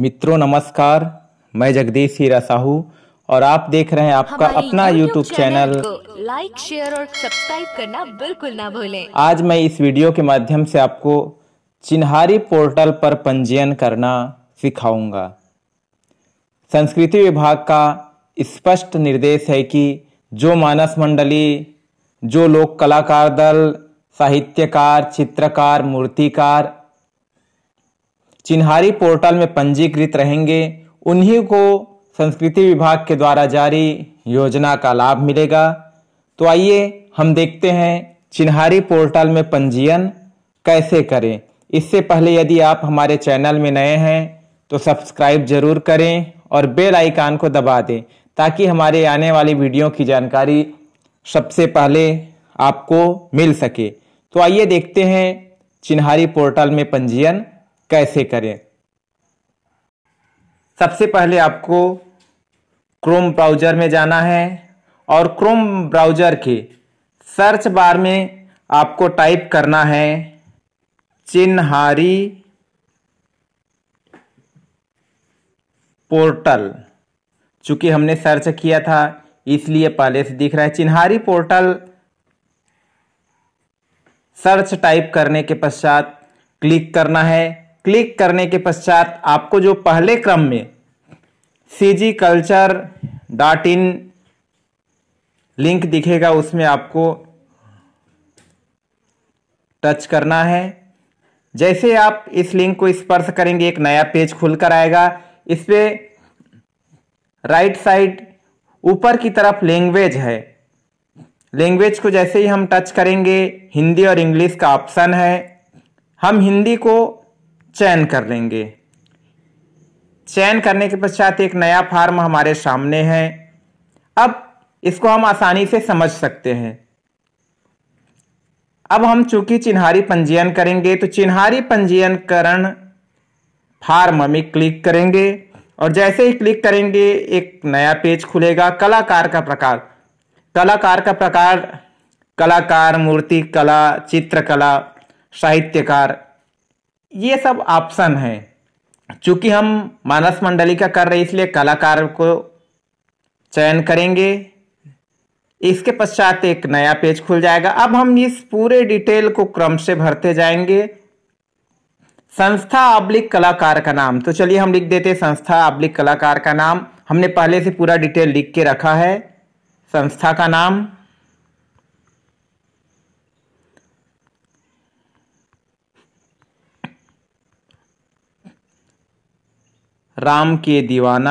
मित्रों नमस्कार मैं जगदीश हीरा साहू और आप देख रहे हैं आपका अपना यूट्यूब चैनल लाइक शेयर और सब्सक्राइब करना बिल्कुल ना भूलें आज मैं इस वीडियो के माध्यम से आपको चिन्हारी पोर्टल पर पंजीयन करना सिखाऊंगा संस्कृति विभाग का स्पष्ट निर्देश है कि जो मानस मंडली जो लोक कलाकार दल साहित्यकार चित्रकार मूर्तिकार चिन्हारी पोर्टल में पंजीकृत रहेंगे उन्हीं को संस्कृति विभाग के द्वारा जारी योजना का लाभ मिलेगा तो आइए हम देखते हैं चिन्हारी पोर्टल में पंजीयन कैसे करें इससे पहले यदि आप हमारे चैनल में नए हैं तो सब्सक्राइब जरूर करें और बेल आइकान को दबा दें ताकि हमारे आने वाली वीडियो की जानकारी सबसे पहले आपको मिल सके तो आइए देखते हैं चिन्हारी पोर्टल में पंजीयन कैसे करें सबसे पहले आपको क्रोम ब्राउज़र में जाना है और क्रोम ब्राउज़र के सर्च बार में आपको टाइप करना है चिन्हारी पोर्टल चूंकि हमने सर्च किया था इसलिए पहले से दिख रहा है चिन्हारी पोर्टल सर्च टाइप करने के पश्चात क्लिक करना है क्लिक करने के पश्चात आपको जो पहले क्रम में C culture dot in link दिखेगा उसमें आपको टच करना है जैसे आप इस लिंक को स्पर्श करेंगे एक नया पेज खुलकर आएगा इस पे राइट साइड ऊपर की तरफ लैंग्वेज है लैंग्वेज को जैसे ही हम टच करेंगे हिंदी और इंग्लिश का ऑप्शन है हम हिंदी को चयन कर लेंगे चयन करने के पश्चात एक नया फार्म हमारे सामने है अब इसको हम आसानी से समझ सकते हैं अब हम चूंकि चिन्हारी पंजीयन करेंगे तो चिन्हारी पंजीयनकरण फार्म में क्लिक करेंगे और जैसे ही क्लिक करेंगे एक नया पेज खुलेगा कलाकार का प्रकार कलाकार का प्रकार कलाकार मूर्ति कला चित्रकला साहित्यकार ये सब ऑप्शन है चूंकि हम मानस मंडली का कर रहे इसलिए कलाकार को चयन करेंगे इसके पश्चात एक नया पेज खुल जाएगा अब हम इस पूरे डिटेल को क्रम से भरते जाएंगे संस्था अब्लिक कलाकार का नाम तो चलिए हम लिख देते संस्था अब्लिक कलाकार का नाम हमने पहले से पूरा डिटेल लिख के रखा है संस्था का नाम राम के दीवाना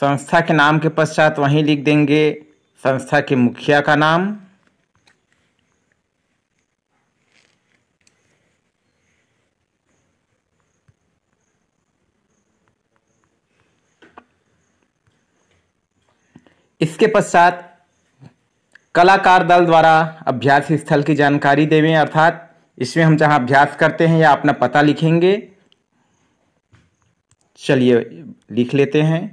संस्था के नाम के पश्चात वहीं लिख देंगे संस्था के मुखिया का नाम इसके पश्चात कलाकार दल द्वारा अभ्यास स्थल की जानकारी देवें अर्थात इसमें हम जहाँ अभ्यास करते हैं या अपना पता लिखेंगे चलिए लिख लेते हैं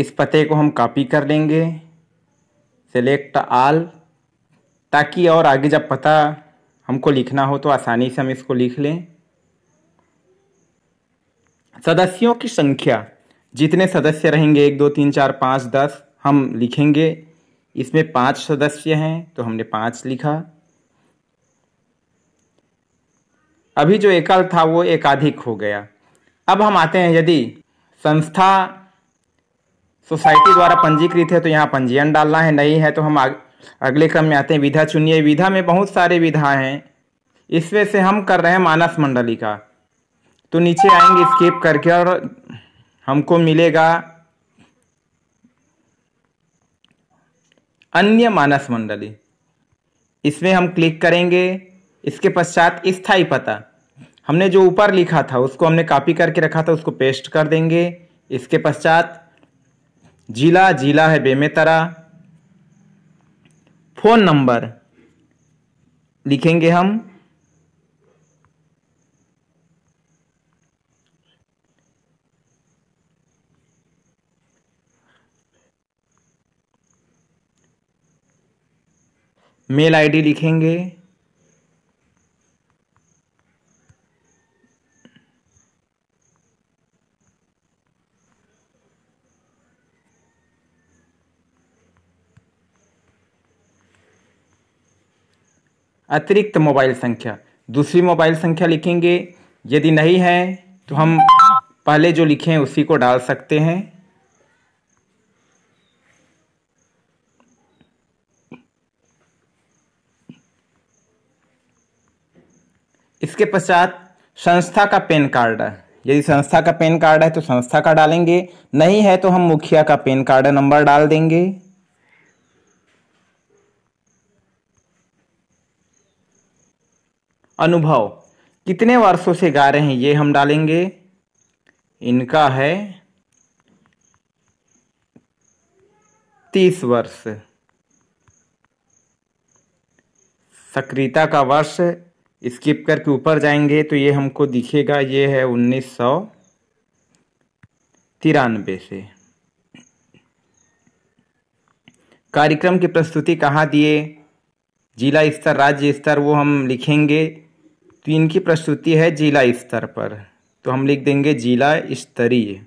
इस पते को हम कॉपी कर लेंगे सेलेक्ट आल ताकि और आगे जब पता हमको लिखना हो तो आसानी से हम इसको लिख लें सदस्यों की संख्या जितने सदस्य रहेंगे एक दो तीन चार पाँच दस हम लिखेंगे इसमें पाँच सदस्य हैं तो हमने पाँच लिखा अभी जो एकल था वो एकाधिक हो गया अब हम आते हैं यदि संस्था सोसाइटी द्वारा पंजीकृत है तो यहाँ पंजीयन डालना है नहीं है तो हम अगले क्रम में आते हैं विधा चुनिए विधा में बहुत सारे विधा हैं इसमें से हम कर रहे हैं मानस मंडली का तो नीचे आएंगे स्केप करके और हमको मिलेगा अन्य मानस मंडली इसमें हम क्लिक करेंगे इसके पश्चात स्थाई पता हमने जो ऊपर लिखा था उसको हमने कॉपी करके रखा था उसको पेस्ट कर देंगे इसके पश्चात जिला जिला है बेमेतरा फ़ोन नंबर लिखेंगे हम मेल आईडी लिखेंगे अतिरिक्त मोबाइल संख्या दूसरी मोबाइल संख्या लिखेंगे यदि नहीं है तो हम पहले जो लिखे हैं उसी को डाल सकते हैं इसके पश्चात संस्था का पेन कार्ड यदि संस्था का पेन कार्ड है तो संस्था का डालेंगे नहीं है तो हम मुखिया का पेन कार्ड नंबर डाल देंगे अनुभव कितने वर्षों से गा रहे हैं ये हम डालेंगे इनका है तीस वर्ष सक्रियता का वर्ष स्किप करके ऊपर जाएंगे तो ये हमको दिखेगा ये है उन्नीस सौ तिरानबे से कार्यक्रम की प्रस्तुति कहाँ दिए जिला स्तर राज्य स्तर वो हम लिखेंगे तो इनकी प्रस्तुति है जिला स्तर पर तो हम लिख देंगे जिला स्तरीय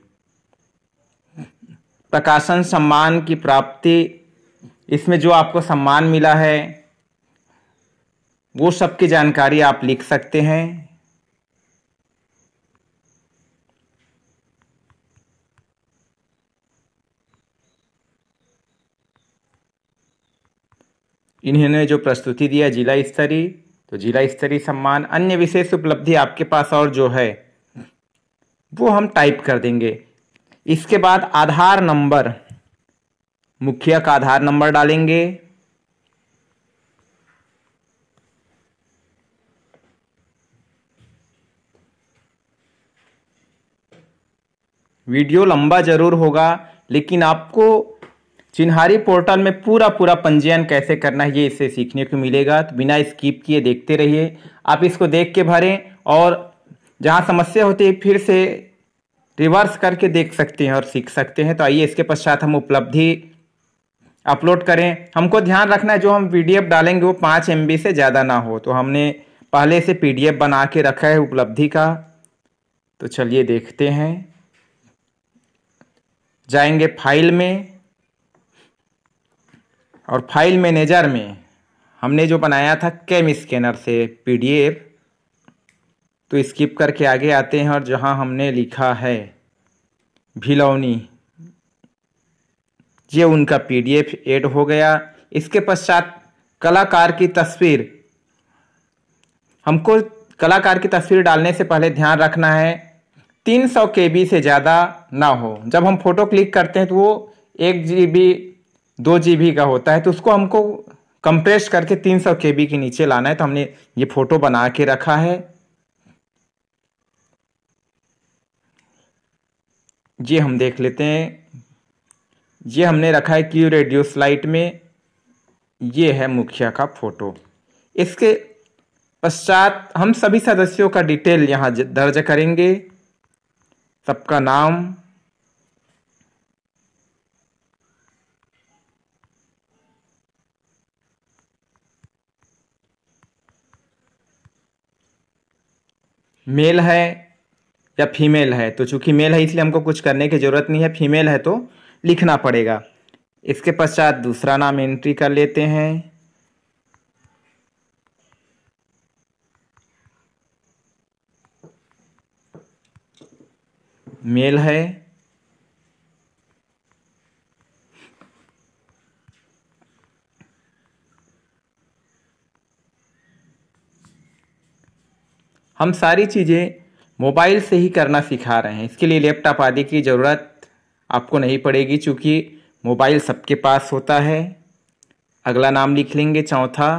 प्रकाशन सम्मान की प्राप्ति इसमें जो आपको सम्मान मिला है वो सब की जानकारी आप लिख सकते हैं इन्होंने जो प्रस्तुति दिया जिला स्तरीय तो जिला स्तरीय सम्मान अन्य विशेष उपलब्धि आपके पास और जो है वो हम टाइप कर देंगे इसके बाद आधार नंबर मुखिया का आधार नंबर डालेंगे वीडियो लंबा जरूर होगा लेकिन आपको चिन्हारी पोर्टल में पूरा पूरा पंजीयन कैसे करना है ये इससे सीखने को मिलेगा तो बिना स्किप किए देखते रहिए आप इसको देख के भरें और जहाँ समस्या होती है फिर से रिवर्स करके देख सकते हैं और सीख सकते हैं तो आइए इसके पश्चात हम उपलब्धि अपलोड करें हमको ध्यान रखना है जो हम पी डालेंगे वो पाँच एम से ज़्यादा ना हो तो हमने पहले से पी बना के रखा है उपलब्धि का तो चलिए देखते हैं जाएंगे फाइल में और फाइल मैनेजर में हमने जो बनाया था कैम स्कैनर से पीडीएफ तो स्किप करके आगे आते हैं और जहां हमने लिखा है भिलौनी ये उनका पीडीएफ ऐड हो गया इसके पश्चात कलाकार की तस्वीर हमको कलाकार की तस्वीर डालने से पहले ध्यान रखना है 300 के से ज़्यादा ना हो जब हम फोटो क्लिक करते हैं तो वो एक जी दो जी का होता है तो उसको हमको कंप्रेस करके 300 सौ के नीचे लाना है तो हमने ये फोटो बना के रखा है ये हम देख लेते हैं ये हमने रखा है क्यू रेडियोस लाइट में ये है मुखिया का फोटो इसके पश्चात हम सभी सदस्यों का डिटेल यहाँ दर्ज करेंगे सबका नाम मेल है या फीमेल है तो चूंकि मेल है इसलिए हमको कुछ करने की ज़रूरत नहीं है फीमेल है तो लिखना पड़ेगा इसके पश्चात दूसरा नाम एंट्री कर लेते हैं मेल है हम सारी चीज़ें मोबाइल से ही करना सिखा रहे हैं इसके लिए लैपटॉप आदि की ज़रूरत आपको नहीं पड़ेगी चूँकि मोबाइल सबके पास होता है अगला नाम लिख लेंगे चौथा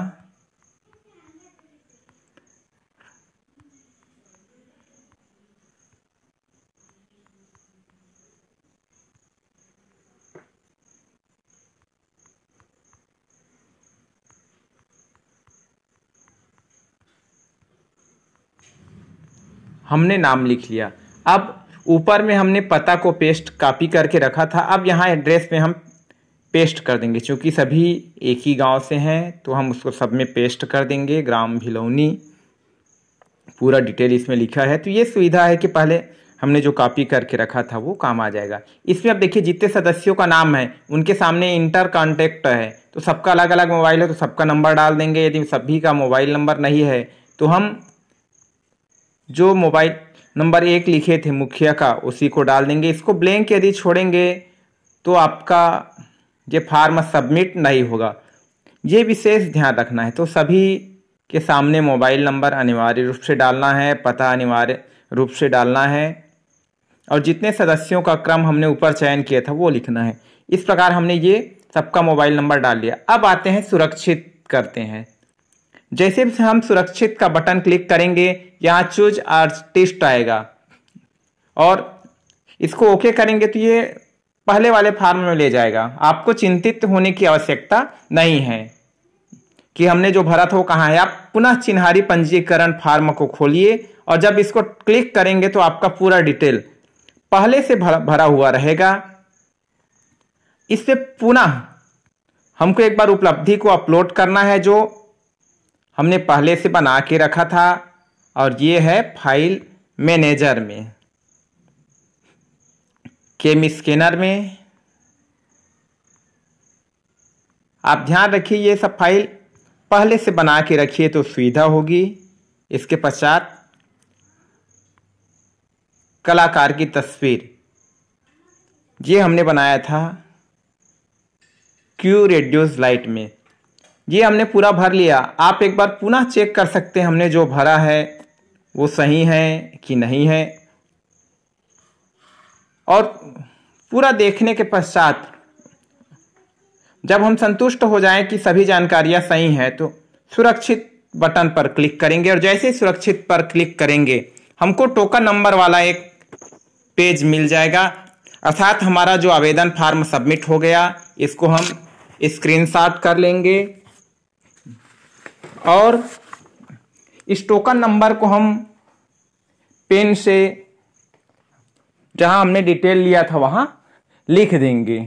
हमने नाम लिख लिया अब ऊपर में हमने पता को पेस्ट कॉपी करके रखा था अब यहाँ एड्रेस में हम पेस्ट कर देंगे क्योंकि सभी एक ही गांव से हैं तो हम उसको सब में पेस्ट कर देंगे ग्राम भिलौनी पूरा डिटेल इसमें लिखा है तो ये सुविधा है कि पहले हमने जो कॉपी करके रखा था वो काम आ जाएगा इसमें अब देखिए जितने सदस्यों का नाम है उनके सामने इंटर कॉन्टेक्ट है तो सबका अलग अलग मोबाइल है तो सबका नंबर डाल देंगे यदि सभी का मोबाइल नंबर नहीं है तो हम जो मोबाइल नंबर एक लिखे थे मुखिया का उसी को डाल देंगे इसको ब्लैंक यदि छोड़ेंगे तो आपका ये फार्म सबमिट नहीं होगा ये विशेष ध्यान रखना है तो सभी के सामने मोबाइल नंबर अनिवार्य रूप से डालना है पता अनिवार्य रूप से डालना है और जितने सदस्यों का क्रम हमने ऊपर चयन किया था वो लिखना है इस प्रकार हमने ये सबका मोबाइल नंबर डाल लिया अब आते हैं सुरक्षित करते हैं जैसे हम सुरक्षित का बटन क्लिक करेंगे यहाँ चूज आर्टिस्ट आएगा और इसको ओके करेंगे तो ये पहले वाले फार्म में ले जाएगा आपको चिंतित होने की आवश्यकता नहीं है कि हमने जो भरा था वो कहाँ है आप पुनः चिन्हारी पंजीकरण फार्म को खोलिए और जब इसको क्लिक करेंगे तो आपका पूरा डिटेल पहले से भरा हुआ रहेगा इससे पुनः हमको एक बार उपलब्धि को अपलोड करना है जो हमने पहले से बना के रखा था और ये है फाइल मैनेजर में केम स्कैनर में आप ध्यान रखिए ये सब फाइल पहले से बना के रखिए तो सुविधा होगी इसके पश्चात कलाकार की तस्वीर ये हमने बनाया था क्यू रेडियोज लाइट में ये हमने पूरा भर लिया आप एक बार पुनः चेक कर सकते हैं हमने जो भरा है वो सही है कि नहीं है और पूरा देखने के पश्चात जब हम संतुष्ट हो जाएं कि सभी जानकारियां सही हैं तो सुरक्षित बटन पर क्लिक करेंगे और जैसे ही सुरक्षित पर क्लिक करेंगे हमको टोकन नंबर वाला एक पेज मिल जाएगा अर्थात हमारा जो आवेदन फार्म सबमिट हो गया इसको हम स्क्रीनशॉट कर लेंगे और इस टोकन नंबर को हम पेन से जहां हमने डिटेल लिया था वहां लिख देंगे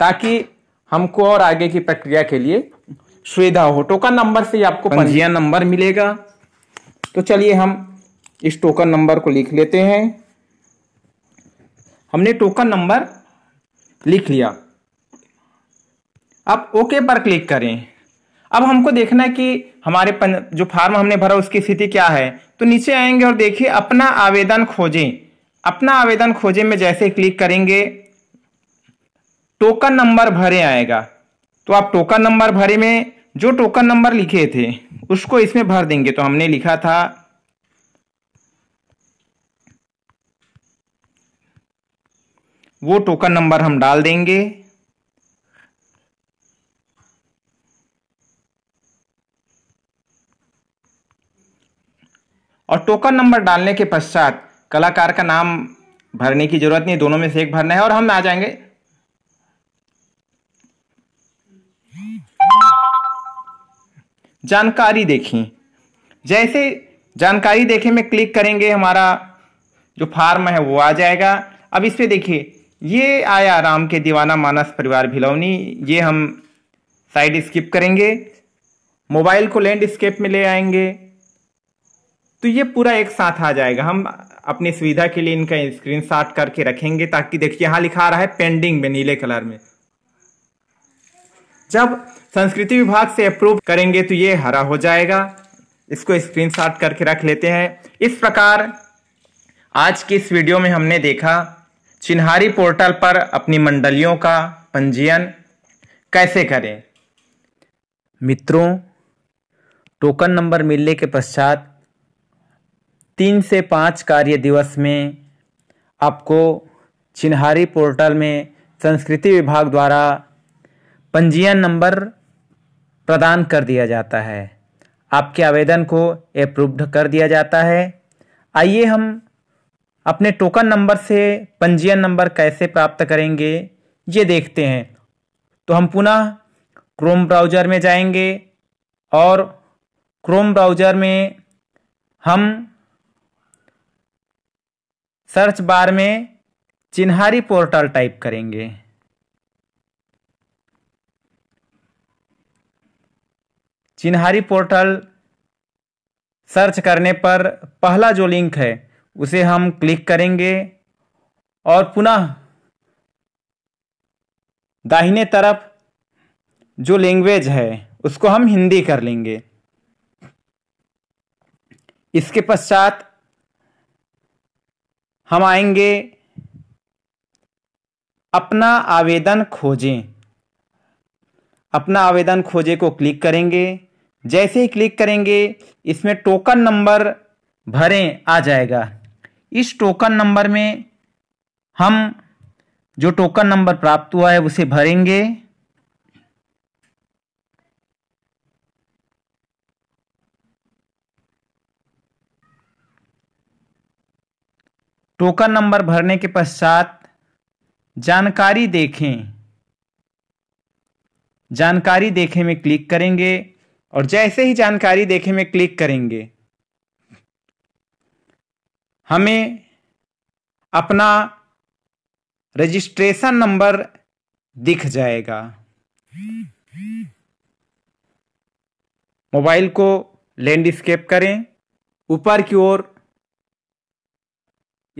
ताकि हमको और आगे की प्रक्रिया के लिए सुविधा हो टोकन नंबर से आपको पंजीयन नंबर मिलेगा तो चलिए हम इस टोकन नंबर को लिख लेते हैं हमने टोकन नंबर लिख लिया अब ओके पर क्लिक करें अब हमको देखना है कि हमारे पन, जो फार्म हमने भरा उसकी स्थिति क्या है तो नीचे आएंगे और देखिए अपना आवेदन खोजें अपना आवेदन खोजें में जैसे क्लिक करेंगे टोकन नंबर भरे आएगा तो आप टोकन नंबर भरे में जो टोकन नंबर लिखे थे उसको इसमें भर देंगे तो हमने लिखा था वो टोकन नंबर हम डाल देंगे और टोकन नंबर डालने के पश्चात कलाकार का नाम भरने की जरूरत नहीं दोनों में से एक भरना है और हम आ जाएंगे जानकारी देखें जैसे जानकारी देखें में क्लिक करेंगे हमारा जो फार्म है वो आ जाएगा अब इस पर देखिए ये आया राम के दीवाना मानस परिवार भिलौनी ये हम साइड स्किप करेंगे मोबाइल को लैंडस्केप में ले आएंगे तो ये पूरा एक साथ आ जाएगा हम अपनी सुविधा के लिए इनका स्क्रीन शॉट करके रखेंगे ताकि देखिए यहाँ लिखा आ रहा है पेंडिंग में नीले कलर में जब संस्कृति विभाग से अप्रूव करेंगे तो ये हरा हो जाएगा इसको स्क्रीनशॉट करके रख लेते हैं इस प्रकार आज की इस वीडियो में हमने देखा चिन्हारी पोर्टल पर अपनी मंडलियों का पंजीयन कैसे करें मित्रों टोकन नंबर मिलने के पश्चात तीन से पाँच कार्य दिवस में आपको चिन्हारी पोर्टल में संस्कृति विभाग द्वारा पंजीयन नंबर प्रदान कर दिया जाता है आपके आवेदन को अप्रूव्ड कर दिया जाता है आइए हम अपने टोकन नंबर से पंजीयन नंबर कैसे प्राप्त करेंगे ये देखते हैं तो हम पुनः क्रोम ब्राउज़र में जाएंगे और क्रोम ब्राउज़र में हम सर्च बार में चिन्हारी पोर्टल टाइप करेंगे चिन्हारी पोर्टल सर्च करने पर पहला जो लिंक है उसे हम क्लिक करेंगे और पुनः दाहिने तरफ जो लैंग्वेज है उसको हम हिंदी कर लेंगे इसके पश्चात हम आएंगे अपना आवेदन खोजें अपना आवेदन खोजे को क्लिक करेंगे जैसे ही क्लिक करेंगे इसमें टोकन नंबर भरें आ जाएगा इस टोकन नंबर में हम जो टोकन नंबर प्राप्त हुआ है उसे भरेंगे टोकन नंबर भरने के पश्चात जानकारी देखें जानकारी देखें में क्लिक करेंगे और जैसे ही जानकारी देखें में क्लिक करेंगे हमें अपना रजिस्ट्रेशन नंबर दिख जाएगा मोबाइल को लैंडस्केप करें ऊपर की ओर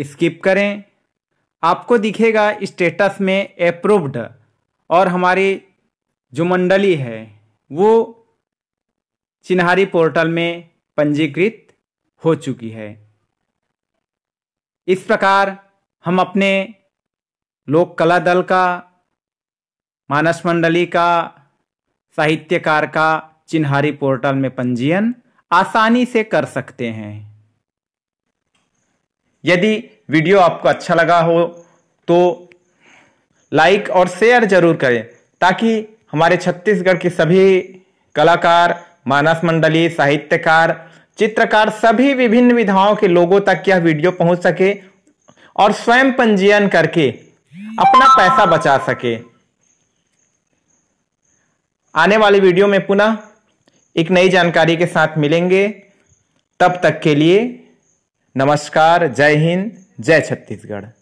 स्किप करें आपको दिखेगा स्टेटस में अप्रूव्ड और हमारी जो मंडली है वो चिन्हारी पोर्टल में पंजीकृत हो चुकी है इस प्रकार हम अपने लोक कला दल का मानस मंडली का साहित्यकार का चिन्हारी पोर्टल में पंजीयन आसानी से कर सकते हैं यदि वीडियो आपको अच्छा लगा हो तो लाइक और शेयर जरूर करें ताकि हमारे छत्तीसगढ़ के सभी कलाकार मानस मंडली साहित्यकार चित्रकार सभी विभिन्न विधाओं के लोगों तक यह वीडियो पहुंच सके और स्वयं पंजीयन करके अपना पैसा बचा सके आने वाली वीडियो में पुनः एक नई जानकारी के साथ मिलेंगे तब तक के लिए नमस्कार जय हिंद जय छत्तीसगढ़